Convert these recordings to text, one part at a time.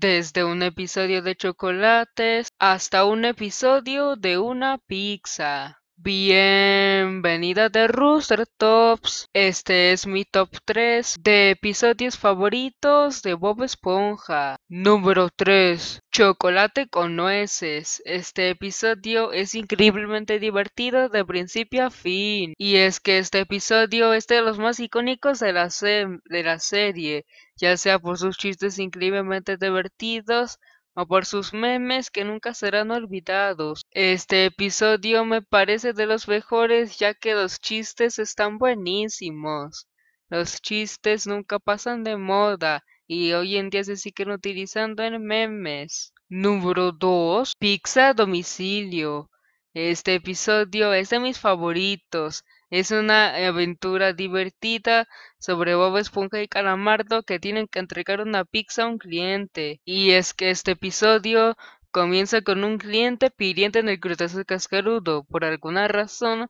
Desde un episodio de chocolates hasta un episodio de una pizza. Bienvenida de Rooster Tops. Este es mi top 3 de episodios favoritos de Bob Esponja. Número 3. Chocolate con nueces. Este episodio es increíblemente divertido de principio a fin. Y es que este episodio es de los más icónicos de la, de la serie, ya sea por sus chistes increíblemente divertidos o por sus memes que nunca serán olvidados. Este episodio me parece de los mejores ya que los chistes están buenísimos. Los chistes nunca pasan de moda y hoy en día se siguen utilizando en memes. Número 2. Pizza a domicilio. Este episodio es de mis favoritos. Es una aventura divertida sobre Bob Esponja y Calamardo que tienen que entregar una pizza a un cliente. Y es que este episodio comienza con un cliente pidiendo en el crutazo cascarudo. Por alguna razón,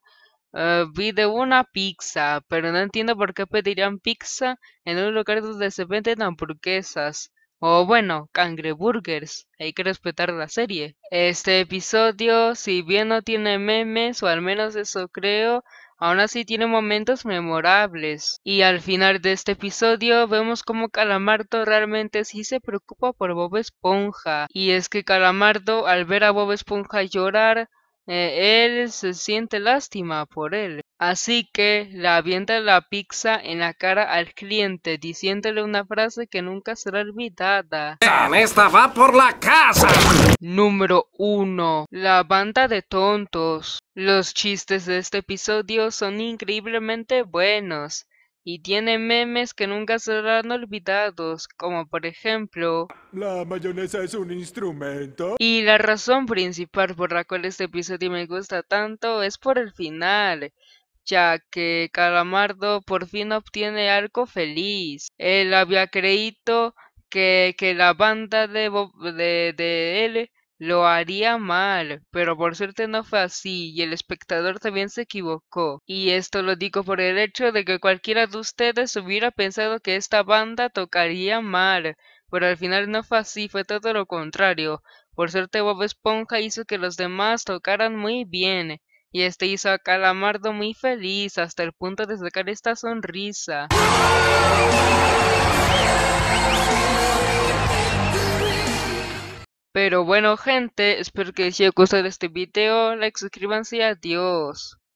Ah, vi de una pizza, pero no entiendo por qué pedirían pizza en un lugar donde se venden hamburguesas. O bueno, cangreburgers. Hay que respetar la serie. Este episodio, si bien no tiene memes, o al menos eso creo, aún así tiene momentos memorables. Y al final de este episodio vemos como Calamardo realmente sí se preocupa por Bob Esponja. Y es que Calamardo al ver a Bob Esponja llorar, eh, él se siente lástima por él, así que le avienta la pizza en la cara al cliente diciéndole una frase que nunca será olvidada. ¡Esta va por la casa! Número 1. La banda de tontos. Los chistes de este episodio son increíblemente buenos. Y tiene memes que nunca serán olvidados, como por ejemplo... La mayonesa es un instrumento. Y la razón principal por la cual este episodio me gusta tanto es por el final, ya que Calamardo por fin obtiene algo feliz. Él había creído que, que la banda de, Bob, de, de él lo haría mal, pero por suerte no fue así y el espectador también se equivocó. Y esto lo digo por el hecho de que cualquiera de ustedes hubiera pensado que esta banda tocaría mal, pero al final no fue así, fue todo lo contrario. Por suerte Bob Esponja hizo que los demás tocaran muy bien, y este hizo a Calamardo muy feliz hasta el punto de sacar esta sonrisa. Pero bueno gente, espero que les haya gustado este video, like, suscríbanse y adiós.